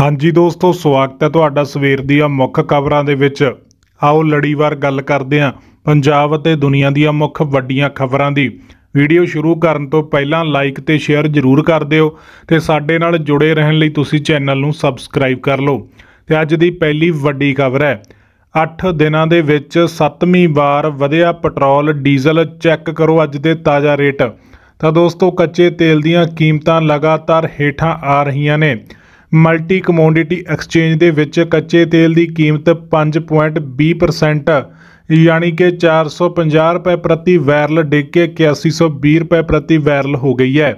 ਹਾਂਜੀ ਦੋਸਤੋ ਸਵਾਗਤ ਹੈ ਤੁਹਾਡਾ ਸਵੇਰ ਦੀਆਂ ਮੁੱਖ ਖਬਰਾਂ ਦੇ ਵਿੱਚ ਆਓ ਲੜੀਵਾਰ ਗੱਲ ਕਰਦੇ ਹਾਂ ਪੰਜਾਬ ਅਤੇ ਦੁਨੀਆ ਦੀਆਂ ਮੁੱਖ ਵੱਡੀਆਂ ਖਬਰਾਂ ਦੀ ਵੀਡੀਓ ਸ਼ੁਰੂ ਕਰਨ ਤੋਂ ਪਹਿਲਾਂ ਲਾਈਕ ਤੇ ਸ਼ੇਅਰ ਜ਼ਰੂਰ ਕਰ ਦਿਓ ਤੇ ਸਾਡੇ ਨਾਲ ਜੁੜੇ ਰਹਿਣ ਲਈ ਤੁਸੀਂ ਚੈਨਲ ਨੂੰ ਸਬਸਕ੍ਰਾਈਬ ਕਰ ਲਓ ਤੇ ਅੱਜ ਦੀ ਪਹਿਲੀ ਵੱਡੀ ਖਬਰ ਹੈ 8 ਦਿਨਾਂ ਦੇ ਵਿੱਚ 7ਵੀਂ ਵਾਰ ਵਧਿਆ ਪੈਟਰੋਲ ਡੀਜ਼ਲ ਚੈੱਕ ਕਰੋ ਅੱਜ ਦੇ ਤਾਜ਼ਾ ਰੇਟ ਤਾਂ ਦੋਸਤੋ ਕੱਚੇ ਤੇਲ ਦੀਆਂ ਕੀਮਤਾਂ ਲਗਾਤਾਰ ਹੇਠਾਂ ਆ ਰਹੀਆਂ ਨੇ ਮਲਟੀ ਕਮੋਡਿਟੀ ਐਕਸਚੇਂਜ ਦੇ ਵਿੱਚ ਕੱਚੇ ਤੇਲ ਦੀ ਕੀਮਤ 5.20% ਯਾਨੀ ਕਿ 450 ਰੁਪਏ ਪ੍ਰਤੀ ਬੈਰਲ ਡਿੱਗ ਕੇ 8120 ਰੁਪਏ ਪ੍ਰਤੀ ਬੈਰਲ ਹੋ ਗਈ ਹੈ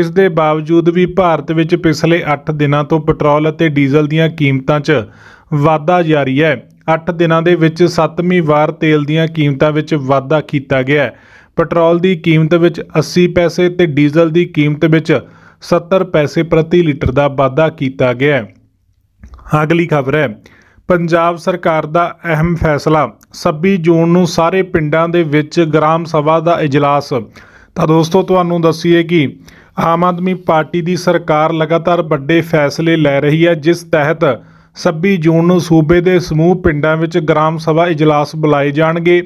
ਇਸ ਦੇ ਬਾਵਜੂਦ ਵੀ ਭਾਰਤ ਵਿੱਚ ਪਿਛਲੇ 8 ਦਿਨਾਂ ਤੋਂ ਪੈਟਰੋਲ ਅਤੇ ਡੀਜ਼ਲ ਦੀਆਂ ਕੀਮਤਾਂ 'ਚ ਵਾਧਾ ਜਾਰੀ ਹੈ 8 ਦਿਨਾਂ ਦੇ ਵਿੱਚ 7ਵੀਂ ਵਾਰ ਤੇਲ ਦੀਆਂ ਕੀਮਤਾਂ ਵਿੱਚ ਵਾਧਾ ਕੀਤਾ ਗਿਆ ਹੈ ਪੈਟਰੋਲ ਦੀ ਕੀਮਤ ਵਿੱਚ 80 ਪੈਸੇ ਤੇ ਡੀਜ਼ਲ ਦੀ ਕੀਮਤ ਵਿੱਚ 70 ਪੈਸੇ ਪ੍ਰਤੀ ਲੀਟਰ ਦਾ ਵਾਧਾ ਕੀਤਾ ਗਿਆ ਹੈ ਅਗਲੀ ਖਬਰ ਹੈ ਪੰਜਾਬ ਸਰਕਾਰ ਦਾ ਅਹਿਮ ਫੈਸਲਾ 26 ਜੂਨ ਨੂੰ ਸਾਰੇ ਪਿੰਡਾਂ ਦੇ ਵਿੱਚ ਗ੍ਰਾਮ ਸਭਾ ਦਾ اجلاس ਤਾਂ ਦੋਸਤੋ ਤੁਹਾਨੂੰ ਦੱਸੀਏ ਕਿ ਆਮ ਆਦਮੀ ਪਾਰਟੀ ਦੀ ਸਰਕਾਰ ਲਗਾਤਾਰ ਵੱਡੇ ਫੈਸਲੇ ਲੈ ਰਹੀ ਹੈ ਜਿਸ ਤਹਿਤ 26 ਜੂਨ ਨੂੰ ਸੂਬੇ ਦੇ ਸਮੂਹ ਪਿੰਡਾਂ ਵਿੱਚ ਗ੍ਰਾਮ ਸਭਾ اجلاس ਬੁਲਾਏ ਜਾਣਗੇ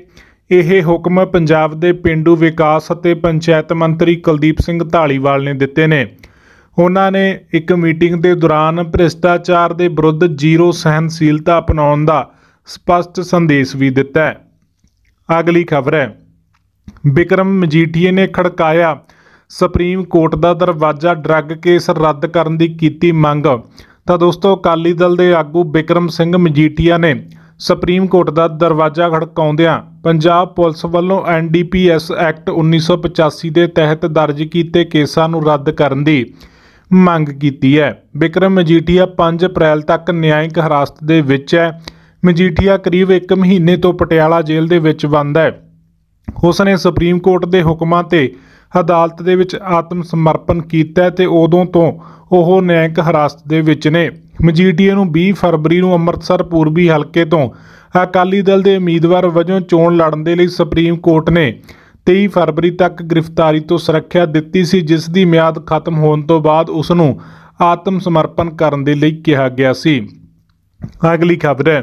ਇਹ ਹੁਕਮ ਪੰਜਾਬ ਦੇ ਪਿੰਡੂ ਵਿਕਾਸ ਅਤੇ ਪੰਚਾਇਤ ਮੰਤਰੀ ਕੁਲਦੀਪ ਸਿੰਘ ਢਾਲੀਵਾਲ ਨੇ ਦਿੱਤੇ ਨੇ ਉਹਨਾਂ ਨੇ ਇੱਕ ਮੀਟਿੰਗ ਦੇ ਦੌਰਾਨ ਭ੍ਰਿਸ਼ਟਾਚਾਰ ਦੇ ਵਿਰੁੱਧ ਜ਼ੀਰੋ ਸਹਿਨਸ਼ੀਲਤਾ ਅਪਣਾਉਣ ਦਾ ਸਪਸ਼ਟ ਸੰਦੇਸ਼ ਵੀ ਦਿੱਤਾ ਹੈ ਅਗਲੀ ਖਬਰ ਹੈ ਵਿਕਰਮ ਮਜੀਠੀਏ ਨੇ ਖੜਕਾਇਆ ਸੁਪਰੀਮ ਕੋਰਟ ਦਾ ਦਰਵਾਜ਼ਾ ਡਰੱਗ ਕੇਸ ਰੱਦ ਕਰਨ ਦੀ ਕੀਤੀ ਮੰਗ ਤਾਂ ਦੋਸਤੋ ਅਕਾਲੀ ਦਲ ਦੇ ਆਗੂ ਵਿਕਰਮ ਸਿੰਘ ਮਜੀਠੀਆ ਨੇ ਸੁਪਰੀਮ ਕੋਰਟ ਦਾ ਦਰਵਾਜ਼ਾ ਖੜਕਾਉਂਦਿਆਂ ਪੰਜਾਬ ਪੁਲਿਸ ਵੱਲੋਂ ਐਨਡੀਪੀਐਸ ਐਕਟ 1985 ਦੇ ਤਹਿਤ ਦਰਜ ਕੀਤੇ ਕੇਸਾਂ ਨੂੰ ਰੱਦ ਕਰਨ ਦੀ ਮੰਗ ਕੀਤੀ ਹੈ ਵਿਕਰਮ ਮਜੀਠੀਆ 5 ਅਪ੍ਰੈਲ ਤੱਕ ਨਿਆਂਇਕ ਹਰਾਸਤ ਦੇ ਵਿੱਚ ਹੈ ਮਜੀਠੀਆ ਕਰੀਬ 1 ਮਹੀਨੇ ਤੋਂ ਪਟਿਆਲਾ ਜੇਲ੍ਹ ਦੇ ਵਿੱਚ ਬੰਦ ਹੈ ਉਸ ਨੇ ਸੁਪਰੀਮ ਕੋਰਟ ਦੇ ਹੁਕਮਾਂ ਤੇ ਅਦਾਲਤ ਦੇ ਵਿੱਚ ਆਤਮ ਸਮਰਪਣ ਕੀਤਾ ਤੇ ਉਦੋਂ ਤੋਂ ਉਹ ਨਿਆਂਇਕ ਹਰਾਸਤ ਦੇ ਵਿੱਚ ਨੇ ਮਜੀਠੀਆ ਨੂੰ 20 ਫਰਵਰੀ ਨੂੰ ਅੰਮ੍ਰਿਤਸਰ ਪੂਰਬੀ ਹਲਕੇ ਤੋਂ ਅਕਾਲੀ ਦਲ ਦੇ ਉਮੀਦਵਾਰ ਵਜੋਂ ਚੋਣ ਲੜਨ ਦੇ ਲਈ ਸੁਪਰੀਮ ਕੋਰਟ ਨੇ 23 ਫਰਵਰੀ ਤੱਕ ਗ੍ਰਿਫਤਾਰੀ ਤੋਂ ਸੁਰੱਖਿਆ ਦਿੱਤੀ ਸੀ ਜਿਸ ਦੀ ਮਿਆਦ ਖਤਮ ਹੋਣ ਤੋਂ ਬਾਅਦ ਉਸ ਨੂੰ ਆਤਮ ਸਮਰਪਣ ਕਰਨ ਦੇ ਲਈ ਕਿਹਾ ਗਿਆ ਸੀ ਅਗਲੀ ਖਬਰ ਹੈ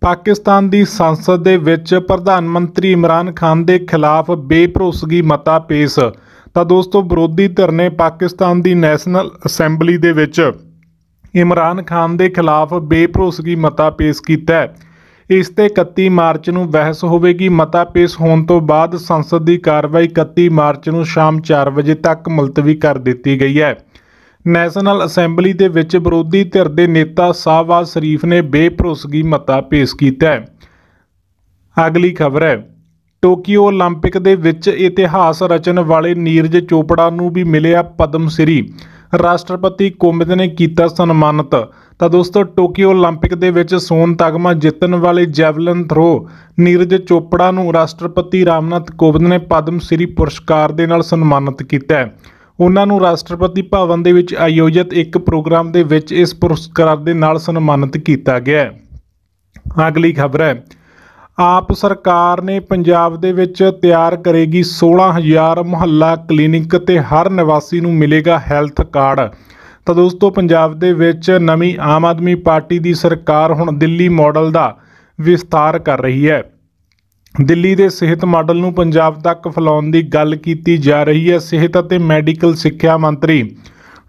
ਪਾਕਿਸਤਾਨ ਦੀ ਸੰਸਦ ਦੇ ਵਿੱਚ ਪ੍ਰਧਾਨ ਮੰਤਰੀ ਇਮਰਾਨ ਖਾਨ ਦੇ ਖਿਲਾਫ ਬੇਭਰੋਸਗੀ ਮਤਾ ਪੇਸ਼ ਤਾਂ ਦੋਸਤੋ ਵਿਰੋਧੀ ਧਿਰ ਨੇ ਪਾਕਿਸਤਾਨ ਦੀ ਨੈਸ਼ਨਲ ਅਸੈਂਬਲੀ ਦੇ ਵਿੱਚ ਇਮਰਾਨ ਖਾਨ ਦੇ ਖਿਲਾਫ ਬੇਭਰੋਸਗੀ ਮਤਾ ਪੇਸ਼ ਕੀਤਾ ਹੈ ਇਸ ਤੇ 31 ਮਾਰਚ ਨੂੰ ਬਹਿਸ ਹੋਵੇਗੀ ਮਤਾ ਪੇਸ਼ ਹੋਣ ਤੋਂ ਬਾਅਦ ਸੰਸਦ ਦੀ ਕਾਰਵਾਈ 31 ਮਾਰਚ ਨੂੰ ਸ਼ਾਮ 4 ਵਜੇ ਤੱਕ ਮੁਲਤਵੀ ਕਰ ਦਿੱਤੀ ਗਈ ਹੈ ਨੈਸ਼ਨਲ ਅਸੈਂਬਲੀ ਦੇ ਵਿੱਚ ਵਿਰੋਧੀ ਧਿਰ ਦੇ ਨੇਤਾ ਸਾਹਵਾਦ ਸ਼ਰੀਫ ਨੇ ਬੇਭਰੋਸਗੀ ਮਤਾ ਪੇਸ਼ ਕੀਤਾ ਹੈ ਅਗਲੀ ਖਬਰ ਹੈ ਟੋਕੀਓ 올림픽 ਦੇ ਵਿੱਚ ਇਤਿਹਾਸ ਰਚਣ ਵਾਲੇ ਨੀਰਜ ਚੋਪੜਾ ਨੂੰ ਵੀ ਮਿਲਿਆ ਪਦਮ ਸ੍ਰੀ ਰਾਸ਼ਟਰਪਤੀ ਕੋਮਿਤ ਨੇ ਕੀਤਾ ਸਨਮਾਨਿਤ ਤਾਂ ਦੋਸਤੋ ਟੋਕੀਓ 올림픽 ਦੇ ਵਿੱਚ ਸੋਨ ਤਗਮਾ ਜਿੱਤਣ ਵਾਲੇ ਜੈਵਲਨ ਥਰੋ ਨੀਰਜ ਚੋਪੜਾ ਨੂੰ ਰਾਸ਼ਟਰਪਤੀ ਰਾਮਨਾਥ ਕੋਵਿੰਦ ਨੇ ਪਦਮ ਸ੍ਰੀ ਪੁਰਸਕਾਰ ਦੇ ਨਾਲ ਸਨਮਾਨਿਤ ਕੀਤਾ ਹੈ ਉਹਨਾਂ ਨੂੰ ਰਾਸ਼ਟਰਪਤੀ ਭਵਨ ਦੇ ਵਿੱਚ ਆਯੋਜਿਤ ਇੱਕ ਪ੍ਰੋਗਰਾਮ ਦੇ ਵਿੱਚ ਇਸ ਪੁਰਸਕਾਰ ਦੇ ਨਾਲ ਸਨਮਾਨਿਤ ਕੀਤਾ ਗਿਆ ਹੈ ਅਗਲੀ ਖਬਰ ਹੈ ਆਪ ਸਰਕਾਰ ਨੇ ਪੰਜਾਬ ਦੇ ਵਿੱਚ ਤਿਆਰ ਕਰੇਗੀ 16000 ਮੁਹੱਲਾ ਕਲੀਨਿਕ ਤੇ ਹਰ ਨਿਵਾਸੀ ਨੂੰ ਮਿਲੇਗਾ ਹੈਲਥ ਕਾਰਡ ਤਾਂ ਦੋਸਤੋ ਪੰਜਾਬ ਦੇ ਵਿੱਚ ਨਵੀਂ ਆਮ ਆਦਮੀ ਪਾਰਟੀ ਦੀ ਸਰਕਾਰ ਹੁਣ ਦਿੱਲੀ ਮਾਡਲ ਦਾ ਵਿਸਤਾਰ ਕਰ ਰਹੀ ਹੈ ਦਿੱਲੀ ਦੇ ਸਿਹਤ ਮਾਡਲ ਨੂੰ ਪੰਜਾਬ ਤੱਕ ਫੈਲਾਉਣ ਦੀ ਗੱਲ ਕੀਤੀ ਜਾ ਰਹੀ ਹੈ ਸਿਹਤ ਅਤੇ ਮੈਡੀਕਲ ਸਿੱਖਿਆ ਮੰਤਰੀ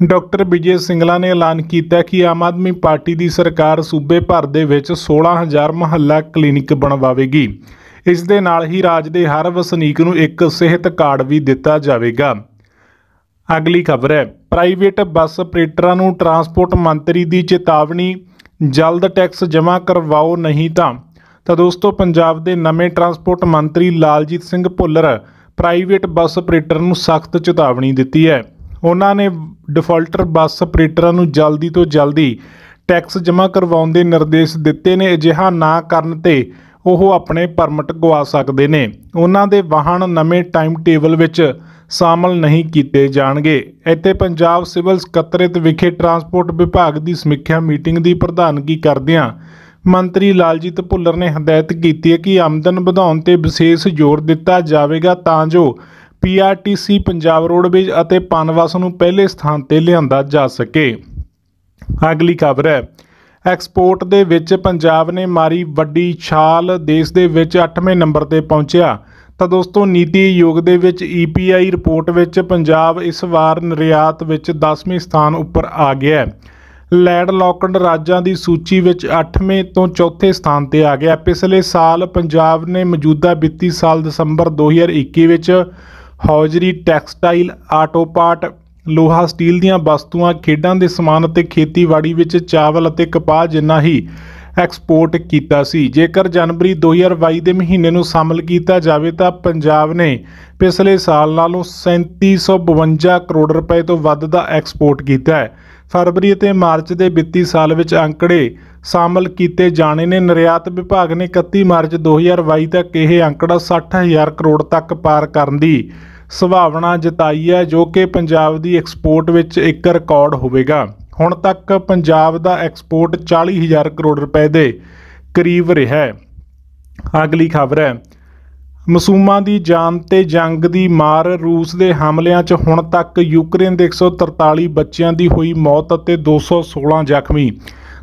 ਡਾਕਟਰ ਵਿਜੇ ਸਿੰਗਲਾ ਨੇ ਐਲਾਨ ਕੀਤਾ ਕਿ ਆਮ ਆਦਮੀ ਪਾਰਟੀ ਦੀ ਸਰਕਾਰ ਸੂਬੇ ਭਰ ਦੇ ਵਿੱਚ 16000 ਮਹੱਲਾ ਕਲੀਨਿਕ ਬਣਵਾਵੇਗੀ ਇਸ ਦੇ ਨਾਲ ਹੀ ਰਾਜ ਦੇ ਹਰ ਵਸਨੀਕ ਨੂੰ ਇੱਕ ਸਿਹਤ ਕਾਰਡ ਵੀ ਦਿੱਤਾ ਜਾਵੇਗਾ ਅਗਲੀ ਖਬਰ ਹੈ ਪ੍ਰਾਈਵੇਟ ਬੱਸ ਆਪਰੇਟਰਾਂ ਨੂੰ ਟਰਾਂਸਪੋਰਟ ਮੰਤਰੀ ਦੀ ਚੇਤਾਵਨੀ ਜਲਦ ਟੈਕਸ ਜਮ੍ਹਾਂ ਕਰਵਾਓ ਨਹੀਂ ਤਾਂ ਤਾਂ ਦੋਸਤੋ ਪੰਜਾਬ ਦੇ ਨਵੇਂ ਟਰਾਂਸਪੋਰਟ ਮੰਤਰੀ Laljit Singh Bhullar private bus operator ਨੂੰ ਸਖਤ ਚੇਤਾਵਨੀ ਦਿੱਤੀ ਹੈ ਉਹਨਾਂ ਨੇ ਡਿਫਾਲਟਰ ਬੱਸ ਆਪਰੇਟਰਾਂ ਨੂੰ ਜਲਦੀ ਤੋਂ ਜਲਦੀ ਟੈਕਸ ਜਮ੍ਹਾਂ ਕਰਵਾਉਣ ਦੇ ਨਿਰਦੇਸ਼ ਦਿੱਤੇ ਨੇ ਅਜਿਹਾ ਨਾ ਕਰਨ ਤੇ ਉਹ ਆਪਣੇ ਪਰਮਿਟ ਗਵਾ ਸਕਦੇ ਨੇ ਉਹਨਾਂ ਦੇ ਵਾਹਨ ਨਵੇਂ ਟਾਈਮ ਟੇਬਲ ਵਿੱਚ ਸ਼ਾਮਲ ਨਹੀਂ ਕੀਤੇ ਜਾਣਗੇ ਇੱਥੇ ਪੰਜਾਬ ਸਿਵਲ ਸਕੱਤਰੇਤ ਵਿਖੇ ਟਰਾਂਸਪੋਰਟ ਵਿਭਾਗ ਦੀ ਸਮੀਖਿਆ ਮੀਟਿੰਗ ਦੀ ਪ੍ਰਧਾਨਗੀ ਕਰਦਿਆਂ ਮੰਤਰੀ ਲਾਲਜੀਤ ਭੁੱਲਰ ਨੇ ਹਦਾਇਤ ਕੀਤੀ ਹੈ ਕਿ ਆਮਦਨ ਵਧਾਉਣ ਤੇ ਵਿਸ਼ੇਸ਼ ਜ਼ੋਰ ਦਿੱਤਾ ਜਾਵੇਗਾ ਤਾਂ ਜੋ ਪੀਆਰਟੀਸੀ ਪੰਜਾਬ ਰੋਡਵੇਜ਼ ਅਤੇ ਪਨਵਾਸ ਨੂੰ ਪਹਿਲੇ ਸਥਾਨ ਤੇ ਲਿਆਂਦਾ ਜਾ ਸਕੇ ਅਗਲੀ ਖਬਰ ਹੈ ਐਕਸਪੋਰਟ ਦੇ ਵਿੱਚ ਪੰਜਾਬ ਨੇ ਮਾਰੀ ਵੱਡੀ ਛਾਲ ਦੇਸ਼ ਦੇ ਵਿੱਚ 8ਵੇਂ ਨੰਬਰ ਤੇ ਪਹੁੰਚਿਆ ਤਾਂ ਦੋਸਤੋ ਨੀਤੀ ਆਯੋਗ ਦੇ ਵਿੱਚ ਈਪੀਆਈ ਰਿਪੋਰਟ ਵਿੱਚ ਪੰਜਾਬ ਇਸ ਵਾਰ ਨਿਰਯਾਤ ਵਿੱਚ 10ਵੇਂ ਸਥਾਨ ਉੱਪਰ ਆ ਗਿਆ ਹੈ ਲੈਡ ਲੌਕਡ ਰਾਜਾਂ ਦੀ ਸੂਚੀ ਵਿੱਚ 8ਵੇਂ ਤੋਂ ਚੌਥੇ ਸਥਾਨ ਤੇ ਆ ਗਿਆ ਪਿਛਲੇ ਸਾਲ ਪੰਜਾਬ ਨੇ ਮੌਜੂਦਾ ਵਿੱਤੀ ਸਾਲ ਦਸੰਬਰ 2021 ਵਿੱਚ ਹੌਜਰੀ ਟੈਕਸਟਾਈਲ ਆਟੋ ਪਾਰਟ ਲੋਹਾ ਸਟੀਲ ਦੀਆਂ ਵਸਤੂਆਂ ਖੇਡਾਂ ਦੇ ਸਮਾਨ ਅਤੇ ਖੇਤੀਬਾੜੀ ਵਿੱਚ ਚਾਵਲ ਅਤੇ ਕਪਾਹ ਜਿੰਨਾ ਹੀ ਐਕਸਪੋਰਟ ਕੀਤਾ ਸੀ ਜੇਕਰ ਜਨਵਰੀ 2022 ਦੇ ਮਹੀਨੇ ਨੂੰ ਸ਼ਾਮਲ ਕੀਤਾ ਜਾਵੇ ਤਾਂ ਪੰਜਾਬ ਨੇ ਪਿਛਲੇ ਸਾਲ ਨਾਲੋਂ 3752 ਕਰੋੜ ਰੁਪਏ ਤੋਂ ਵੱਧ ਦਾ ਐਕਸਪੋਰਟ ਕੀਤਾ ਹੈ ਫਰਵਰੀ ਅਤੇ ਮਾਰਚ ਦੇ ਵਿੱਤੀ ਸਾਲ ਵਿੱਚ ਅੰਕੜੇ ਸ਼ਾਮਲ ਕੀਤੇ ਜਾਣੇ ਨੇ ਨਿਰਯਾਤ ਵਿਭਾਗ ਨੇ 31 ਮਾਰਚ 2022 ਤੱਕ ਇਹ ਅੰਕੜਾ 60000 ਕਰੋੜ ਤੱਕ ਪਾਰ ਕਰਨ ਦੀ ਸੰਭਾਵਨਾ ਜਤਾਈ ਹੈ ਜੋ ਕਿ ਪੰਜਾਬ ਦੀ ਐਕਸਪੋਰਟ ਵਿੱਚ ਇੱਕ ਰਿਕਾਰਡ ਹੋਵੇਗਾ ਹੁਣ ਤੱਕ ਪੰਜਾਬ ਦਾ ਐਕਸਪੋਰਟ 40000 ਕਰੋੜ ਰੁਪਏ ਦੇ ਕਰੀਬ ਰਿਹਾ ਹੈ ਅਗਲੀ ਖਬਰ ਹੈ ਮਸੂਮਾਂ ਦੀ ਜਾਨ ਤੇ ਜੰਗ ਦੀ ਮਾਰ ਰੂਸ ਦੇ ਹਮਲਿਆਂ 'ਚ ਹੁਣ ਤੱਕ ਯੂਕਰੇਨ ਦੇ 143 ਬੱਚਿਆਂ ਦੀ ਹੋਈ ਮੌਤ ਅਤੇ 216 ਜ਼ਖਮੀ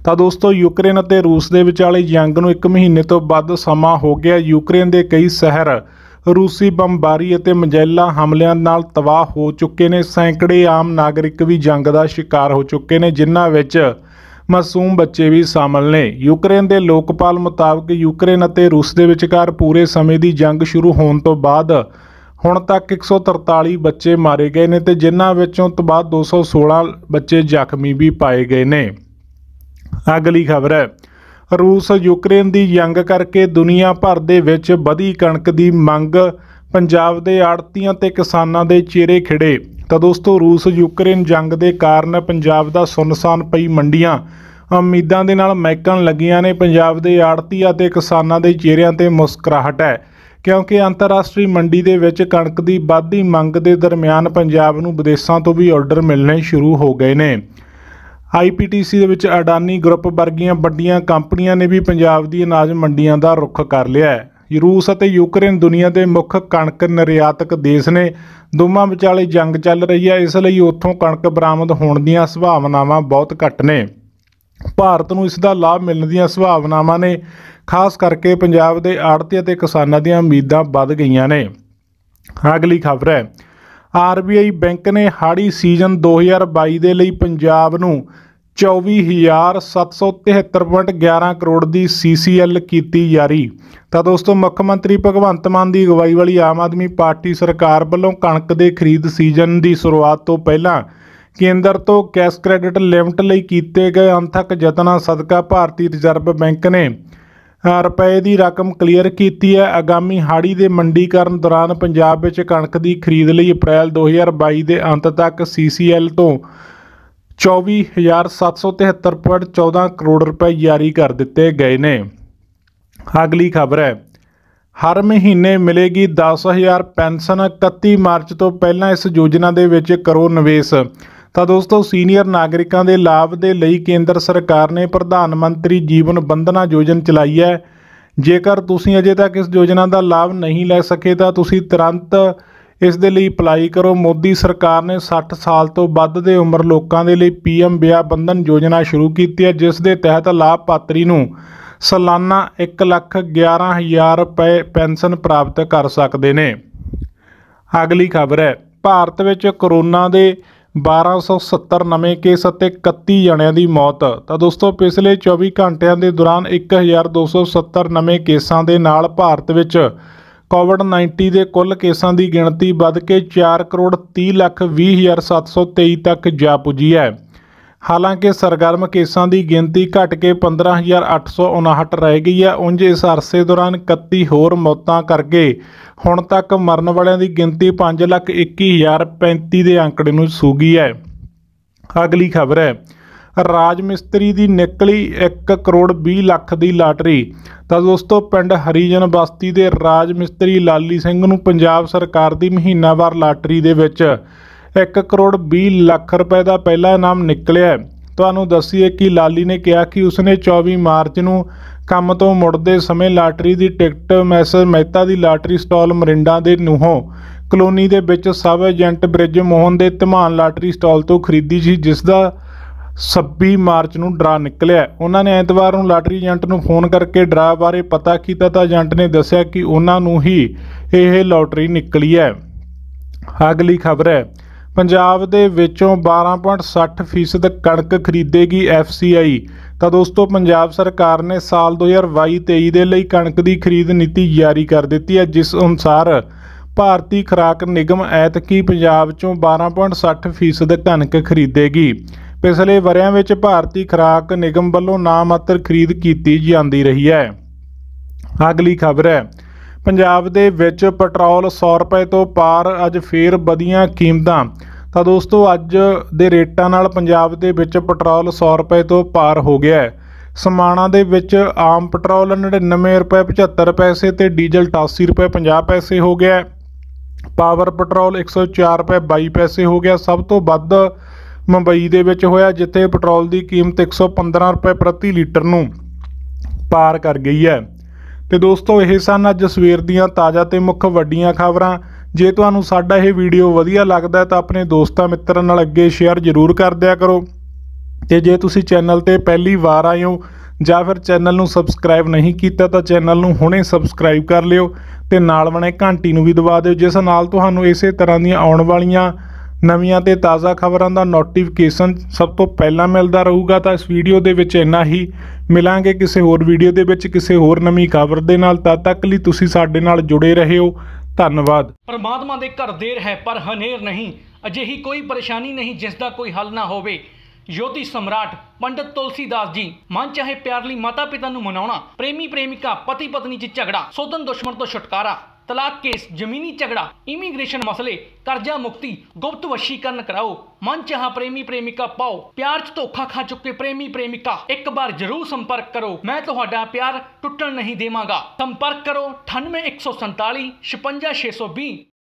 ਤਾਂ ਦੋਸਤੋ ਯੂਕਰੇਨ ਅਤੇ ਰੂਸ ਦੇ ਵਿਚਾਲੇ ਜੰਗ ਨੂੰ 1 ਮਹੀਨੇ ਤੋਂ ਵੱਧ ਸਮਾਂ ਹੋ ਗਿਆ ਯੂਕਰੇਨ ਦੇ ਕਈ ਸ਼ਹਿਰ ਰੂਸੀ ਬੰਬਾਰੀ ਅਤੇ ਮਜੈਲਾ ਹਮਲਿਆਂ ਨਾਲ ਤਬਾਹ ਹੋ ਚੁੱਕੇ ਨੇ ਸੈਂਕੜੇ ਆਮ ਨਾਗਰਿਕ ਵੀ ਜੰਗ ਦਾ ਸ਼ਿਕਾਰ ਹੋ ਚੁੱਕੇ ਨੇ ਜਿਨ੍ਹਾਂ ਵਿੱਚ ਮਾਸੂਮ ਬੱਚੇ ਵੀ ਸ਼ਾਮਲ ਨੇ ਯੂਕਰੇਨ ਦੇ ਲੋਕਪਾਲ ਮੁਤਾਬਕ ਯੂਕਰੇਨ ਅਤੇ ਰੂਸ ਦੇ ਵਿਚਕਾਰ ਪੂਰੇ ਸਮੇਂ ਦੀ ਜੰਗ ਸ਼ੁਰੂ ਹੋਣ ਤੋਂ ਬਾਅਦ ਹੁਣ ਤੱਕ 143 ਬੱਚੇ ਮਾਰੇ ਗਏ ਨੇ ਤੇ ਜਿਨ੍ਹਾਂ ਵਿੱਚੋਂ ਤਬਾਹ 216 ਬੱਚੇ ਜ਼ਖਮੀ ਵੀ ਪਾਏ ਗਏ ਨੇ ਅਗਲੀ ਖਬਰ ਹੈ ਰੂਸ ਯੂਕਰੇਨ ਦੀ ਜੰਗ ਕਰਕੇ ਦੁਨੀਆ ਭਰ ਦੇ ਵਿੱਚ ਵਧੀ ਕਣਕ ਦੀ ਮੰਗ ਪੰਜਾਬ ਦੇ ਆੜਤੀਆਂ ਤੇ ਕਿਸਾਨਾਂ ਦੇ ਚਿਹਰੇ ਖਿੜੇ ਤਾਂ ਦੋਸਤੋ ਰੂਸ ਯੂਕਰੇਨ ਜੰਗ ਦੇ ਕਾਰਨ ਪੰਜਾਬ ਦਾ ਸੁੰਨਸਾਨ ਪਈ ਮੰਡੀਆਂ ਉਮੀਦਾਂ ਦੇ ਨਾਲ ਮਹਿਕਣ ਲੱਗੀਆਂ ਨੇ ਪੰਜਾਬ ਦੇ ਆੜਤੀ ਤੇ ਕਿਸਾਨਾਂ ਦੇ ਚਿਹਰਿਆਂ ਤੇ ਮੁਸਕਰਾਹਟ ਹੈ ਕਿਉਂਕਿ ਅੰਤਰਰਾਸ਼ਟਰੀ ਮੰਡੀ ਦੇ ਵਿੱਚ ਕਣਕ ਦੀ ਵਾਧੀ ਮੰਗ ਦੇ ਦਰਮਿਆਨ ਪੰਜਾਬ ਨੂੰ ਵਿਦੇਸ਼ਾਂ ਤੋਂ ਵੀ ਆਰਡਰ ਮਿਲਣੇ ਸ਼ੁਰੂ ਹੋ ਗਏ ਨੇ ਆਈਪੀਟੀਸੀ ਦੇ ਵਿੱਚ ਅਡਾਨੀ ਗਰੁੱਪ ਵਰਗੀਆਂ ਵੱਡੀਆਂ ਕੰਪਨੀਆਂ ਨੇ ਵੀ ਪੰਜਾਬ ਦੀ ਅਨਾਜ ਮੰਡੀਆਂ ਦਾ ਰੁਖ ਕਰ ਲਿਆ ਹੈ ਰੂਸ ਅਤੇ ਯੂਕਰੇਨ ਦੁਨੀਆ ਦੇ ਮੁੱਖ ਕਣਕ ਨਿਰਯਾਤਕ ਦੇਸ਼ ਨੇ ਦੋਵਾਂ ਵਿਚਾਲੇ ਜੰਗ ਚੱਲ ਰਹੀ ਹੈ ਇਸ ਲਈ ਉੱਥੋਂ ਕਣਕ ਬਰਾਮਦ ਹੋਣ ਦੀਆਂ ਸੰਭਾਵਨਾਵਾਂ ਬਹੁਤ ਘੱਟ ਨੇ ਭਾਰਤ ਨੂੰ ਇਸ ਦਾ ਲਾਭ ਮਿਲਣ ਦੀਆਂ ਸੰਭਾਵਨਾਵਾਂ ਨੇ ਖਾਸ ਕਰਕੇ ਪੰਜਾਬ ਦੇ ਆੜਤੀ ਅਤੇ ਕਿਸਾਨਾਂ ਦੀਆਂ ਉਮੀਦਾਂ ਵੱਧ ਗਈਆਂ ਨੇ ਅਗਲੀ ਖਬਰ ਹੈ ਆਰਬੀਆਈ ਬੈਂਕ ਨੇ ਹਾੜੀ ਸੀਜ਼ਨ 2022 ਦੇ ਲਈ ਪੰਜਾਬ ਨੂੰ 24773.11 ਕਰੋੜ ਦੀ ਸੀਸੀਐਲ ਕੀਤੀ ਜਾਰੀ ਤਾਂ ਦੋਸਤੋ ਮੁੱਖ ਮੰਤਰੀ ਭਗਵੰਤ ਮਾਨ ਦੀ ਅਗਵਾਈ ਵਾਲੀ ਆਮ ਆਦਮੀ ਪਾਰਟੀ ਸਰਕਾਰ ਵੱਲੋਂ ਕਣਕ ਦੇ ਖਰੀਦ ਸੀਜ਼ਨ ਦੀ ਸ਼ੁਰੂਆਤ ਤੋਂ ਪਹਿਲਾਂ ਕੇਂਦਰ ਤੋਂ ਕੈਸ਼ ਕ੍ਰੈਡਿਟ ਲਿਮਟ ਲਈ ਕੀਤੇ ਗਏ ਅਣਥੱਕ ਯਤਨਾਂ ਸਦਕਾ ਭਾਰਤੀ ਰਿਜ਼ਰਵ ਬੈਂਕ ਨੇ ਰੁਪਏ ਦੀ ਰਕਮ ਕਲੀਅਰ ਕੀਤੀ ਹੈ ਆਗਾਮੀ ਹਾੜੀ ਦੇ ਮੰਡੀਕਰਨ ਦੌਰਾਨ ਪੰਜਾਬ ਵਿੱਚ ਕਣਕ ਦੀ ਖਰੀਦ ਲਈ ਅਪ੍ਰੈਲ 2022 ਦੇ ਅੰਤ ਤੱਕ ਸੀਸੀਐਲ ਤੋਂ 24773.14 ਕਰੋੜ ਰੁਪਏ ਜਾਰੀ ਕਰ ਦਿੱਤੇ ਗਏ ਨੇ ਅਗਲੀ ਖਬਰ ਹੈ ਹਰ ਮਹੀਨੇ ਮਿਲੇਗੀ 10000 ਪੈਨਸ਼ਨ 31 ਮਾਰਚ ਤੋਂ ਪਹਿਲਾਂ ਇਸ ਯੋਜਨਾ ਦੇ ਵਿੱਚ ਕਰੋ ਨਿਵੇਸ਼ ਤਾਂ ਦੋਸਤੋ ਸੀਨੀਅਰ ਨਾਗਰਿਕਾਂ ਦੇ ਲਾਭ ਦੇ ਲਈ ਕੇਂਦਰ ਸਰਕਾਰ ਨੇ ਪ੍ਰਧਾਨ ਮੰਤਰੀ ਜੀਵਨ ਬੰਧਨਾ ਯੋਜਨਾ ਚਲਾਈ ਹੈ ਜੇਕਰ ਤੁਸੀਂ ਅਜੇ ਤੱਕ ਇਸ ਯੋਜਨਾ ਦਾ ਲਾਭ ਨਹੀਂ ਲੈ ਸਕੇ ਤਾਂ ਤੁਸੀਂ ਤੁਰੰਤ ਇਸ ਦੇ ਲਈ ਅਪਲਾਈ ਕਰੋ ਮੋਦੀ ਸਰਕਾਰ ਨੇ 60 ਸਾਲ ਤੋਂ ਵੱਧ ਦੇ ਉਮਰ ਲੋਕਾਂ ਦੇ ਲਈ ਪੀਐਮ ਵਿਆਹ ਬੰਧਨ ਯੋਜਨਾ ਸ਼ੁਰੂ ਕੀਤੀ ਹੈ ਜਿਸ ਦੇ ਤਹਿਤ ਲਾਭਪਾਤਰੀ ਨੂੰ ਸਾਲਾਨਾ 111000 ਰੁਪਏ ਪੈਨਸ਼ਨ ਪ੍ਰਾਪਤ ਕਰ ਸਕਦੇ ਨੇ ਅਗਲੀ ਖਬਰ ਹੈ ਭਾਰਤ ਵਿੱਚ ਕਰੋਨਾ ਦੇ 1270 ਨਵੇਂ ਕੇਸ ਅਤੇ 31 ਜਣਿਆਂ ਦੀ ਮੌਤ ਤਾਂ ਦੋਸਤੋ ਪਿਛਲੇ 24 ਘੰਟਿਆਂ ਦੇ ਦੌਰਾਨ 1270 ਨਵੇਂ ਕੇਸਾਂ ਦੇ ਨਾਲ ਭਾਰਤ ਵਿੱਚ ਕੋਵਿਡ-19 ਦੇ ਕੁੱਲ ਕੇਸਾਂ ਦੀ ਗਿਣਤੀ ਵੱਧ ਕੇ 4 ਕਰੋੜ 30 ਲੱਖ 20723 ਤੱਕ ਜਾ ਪੁੱਜੀ ਹੈ ਹਾਲਾਂਕਿ ਸਰਗਰਮ ਕੇਸਾਂ ਦੀ ਗਿਣਤੀ ਘਟ ਕੇ 15859 ਰਹਿ ਗਈ ਹੈ ਉਂਝ ਇਸ ਅਰਸੇ ਦੌਰਾਨ 31 ਹੋਰ ਮੌਤਾਂ ਕਰਕੇ ਹੁਣ ਤੱਕ ਮਰਨ ਵਾਲਿਆਂ ਦੀ ਗਿਣਤੀ 521035 ਦੇ ਅੰਕੜੇ ਨੂੰ ਸੂਗੀ ਹੈ ਅਗਲੀ ਖਬਰ ਹੈ ਰਾਜ ਮਿਸਤਰੀ ਦੀ ਨਿਕਲੀ 1 ਕਰੋੜ 20 ਲੱਖ ਦੀ ਲਾਟਰੀ ਤਾਂ ਦੋਸਤੋ ਪਿੰਡ ਹਰੀਜਨ ਬਸਤੀ ਦੇ ਰਾਜ ਮਿਸਤਰੀ ਲਾਲੀ ਸਿੰਘ ਨੂੰ ਪੰਜਾਬ ਸਰਕਾਰ ਦੀ ਮਹੀਨਾਵਾਰ ਲਾਟਰੀ ਦੇ ਵਿੱਚ 1 ਕਰੋੜ 20 ਲੱਖ ਰੁਪਏ ਦਾ ਪਹਿਲਾ ਇਨਾਮ ਨਿਕਲਿਆ ਤੁਹਾਨੂੰ ਦੱਸੀਏ ਕਿ ਲਾਲੀ ਨੇ ਕਿਹਾ ਕਿ ਉਸਨੇ 24 ਮਾਰਚ ਨੂੰ ਕੰਮ ਤੋਂ ਮੁੜਦੇ ਸਮੇਂ ਲਾਟਰੀ ਦੀ ਟਿਕਟ ਮੈਸਰ ਮਹਿਤਾ ਦੀ ਲਾਟਰੀ ਸਟਾਲ ਮਰਿੰਡਾ ਦੇ ਨੂਹੋਂ ਕਲੋਨੀ ਦੇ ਵਿੱਚ ਸਬ ਏਜੰਟ ਬ੍ਰਿਜ ਮੋਹਨ ਦੇ ਧਮਾਨ ਲਾਟਰੀ ਸਟਾਲ ਤੋਂ ਖਰੀਦੀ ਸੀ ਜਿਸ ਦਾ 26 ਮਾਰਚ ਨੂੰ ਡਰਾ ਨਿਕਲਿਆ ਉਹਨਾਂ ਨੇ ਐਤਵਾਰ ਨੂੰ ਲਾਟਰੀ ਏਜੰਟ ਨੂੰ ਫੋਨ ਕਰਕੇ ਡਰਾ ਬਾਰੇ ਪਤਾ ਕੀਤਾ ਤਾਂ ਏਜੰਟ ਨੇ ਦੱਸਿਆ ਕਿ ਉਹਨਾਂ ਨੂੰ ਹੀ ਇਹ ਲਾਟਰੀ ਨਿਕਲੀ ਹੈ ਅਗਲੀ ਖਬਰ ਹੈ ਪੰਜਾਬ ਦੇ ਵਿੱਚੋਂ 12.60% ਕਣਕ ਖਰੀਦੇਗੀ FCI ਤਾਂ ਦੋਸਤੋ ਪੰਜਾਬ ਸਰਕਾਰ ਨੇ ਸਾਲ 2022-23 ਦੇ ਲਈ ਕਣਕ ਦੀ ਖਰੀਦ ਨੀਤੀ ਜਾਰੀ ਕਰ ਦਿੱਤੀ ਹੈ ਜਿਸ ਅਨੁਸਾਰ ਭਾਰਤੀ ਖਰਾਕ ਨਿਗਮ ਐਤਕੀ ਪੰਜਾਬ ਚੋਂ 12.60% ਕਣਕ ਖਰੀਦੇਗੀ ਪਿਛਲੇ ਵਰਿਆਂ ਵਿੱਚ ਭਾਰਤੀ ਖਰਾਕ ਨਿਗਮ ਵੱਲੋਂ ਨਾਮਾਤਰ ਖਰੀਦ ਕੀਤੀ ਜਾਂਦੀ ਰਹੀ ਹੈ ਅਗਲੀ ਖਬਰ ਹੈ ਪੰਜਾਬ ਦੇ ਵਿੱਚ ਪੈਟਰੋਲ 100 ਰੁਪਏ ਤੋਂ ਪਾਰ ਅੱਜ ਫੇਰ ਵਧੀਆਂ ਕੀਮਤਾਂ ਤਾਂ ਦੋਸਤੋ ਅੱਜ ਦੇ ਰੇਟਾਂ ਨਾਲ ਪੰਜਾਬ ਦੇ ਵਿੱਚ ਪੈਟਰੋਲ 100 ਰੁਪਏ ਤੋਂ ਪਾਰ ਹੋ ਗਿਆ ਹੈ ਸਮਾਣਾ ਦੇ ਵਿੱਚ ਆਮ ਪੈਟਰੋਲ 99 ਰੁਪਏ 75 ਪੈਸੇ ਤੇ ਡੀਜ਼ਲ 88 ਰੁਪਏ 50 ਪੈਸੇ ਹੋ ਗਿਆ ਪਾਵਰ ਪੈਟਰੋਲ 104 ਰੁਪਏ 22 ਪੈਸੇ ਹੋ ਗਿਆ ਸਭ ਤੋਂ ਵੱਧ ਮੁੰਬਈ ਦੇ ਵਿੱਚ ਹੋਇਆ ਜਿੱਥੇ ਪੈਟਰੋਲ ਦੀ ਕੀਮਤ 115 ਰੁਪਏ ਪ੍ਰਤੀ ਲੀਟਰ ਨੂੰ ਪਾਰ ਕਰ ਗਈ ਹੈ ਤੇ ਦੋਸਤੋ ਇਹ ਸਨ ਅੱਜ ਸਵੇਰ ਦੀਆਂ ਤਾਜ਼ਾ ਤੇ ਮੁੱਖ ਵੱਡੀਆਂ ਖਬਰਾਂ ਜੇ ਤੁਹਾਨੂੰ ਸਾਡਾ ਇਹ ਵੀਡੀਓ ਵਧੀਆ ਲੱਗਦਾ ਤਾਂ ਆਪਣੇ ਦੋਸਤਾਂ ਮਿੱਤਰਾਂ ਨਾਲ ਅੱਗੇ ਸ਼ੇਅਰ ਜ਼ਰੂਰ ਕਰ ਦਿਆ ਕਰੋ ਤੇ ਜੇ ਤੁਸੀਂ ਚੈਨਲ ਤੇ ਪਹਿਲੀ ਵਾਰ ਆਏ ਹੋ ਜਾਂ ਫਿਰ ਚੈਨਲ ਨੂੰ ਸਬਸਕ੍ਰਾਈਬ ਨਹੀਂ ਕੀਤਾ ਤਾਂ ਚੈਨਲ ਨੂੰ ਹੁਣੇ ਸਬਸਕ੍ਰਾਈਬ ਕਰ ਲਿਓ ਤੇ ਨਾਲ ਬਣੇ ਘੰਟੀ ਨੂੰ ਵੀ ਦਬਾ ਦਿਓ ਜਿਸ ਨਾਲ ਤੁਹਾਨੂੰ ਇਸੇ ਤਰ੍ਹਾਂ ਦੀਆਂ ਆਉਣ ਵਾਲੀਆਂ ਨਵੀਆਂ ਤੇ ਤਾਜ਼ਾ ਖਬਰਾਂ ਦਾ ਨੋਟੀਫਿਕੇਸ਼ਨ ਸਭ ਤੋਂ ਪਹਿਲਾਂ ਮਿਲਦਾ ਰਹੂਗਾ ਤਾਂ ਇਸ ਵੀਡੀਓ ਦੇ ਵਿੱਚ ਇੰਨਾ ਹੀ ਮਿਲਾਂਗੇ ਕਿਸੇ ਹੋਰ ਵੀਡੀਓ ਦੇ ਵਿੱਚ ਕਿਸੇ ਹੋਰ ਨਵੀਂ ਖਬਰ ਦੇ ਨਾਲ ਤਦ ਤੱਕ ਲਈ ਤੁਸੀਂ ਸਾਡੇ ਨਾਲ ਜੁੜੇ ਰਹਿਓ ਧੰਨਵਾਦ ਪਰਮਾਤਮਾ ਦੇ ਘਰ ਦੇਰ ਹੈ ਪਰ ਹਨੇਰ ਨਹੀਂ ਅਜਿਹੀ ਕੋਈ ਪਰੇਸ਼ਾਨੀ ਨਹੀਂ ਜਿਸ ਦਾ ਕੋਈ ਹੱਲ ਨਾ ਹੋਵੇ ਯੋਤੀ ਸਮਰਾਟ ਪੰਡਤ ਤੁਲਸੀਦਾਸ ਜੀ ਮਨ ਚਾਹੇ ਪਿਆਰ ਲਈ ਮਾਤਾ ਪਿਤਾ ਨੂੰ ਮਨਾਉਣਾ ਪ੍ਰੇਮੀ ਪ੍ਰੇਮਿਕਾ ਪਤੀ ਪਤਨੀ 'ਚ ਝਗੜਾ ਸੋਧਨ ਦੁਸ਼ਮਣ ਤੋਂ ਛੁਟਕਾਰਾ तलाक केस जमीनी झगड़ा इमीग्रेशन मसले कर्जा मुक्ति गुप्त वशीकरण कराओ मन चाह प्रेमी प्रेमिका पाओ प्यार धोखा धोखा खा चुके प्रेमी प्रेमिका एक बार जरूर संपर्क करो मैं प्यार नहीं देवगा संपर्क करो अठानवे एक सौ संताली छपंजा छे सौ भी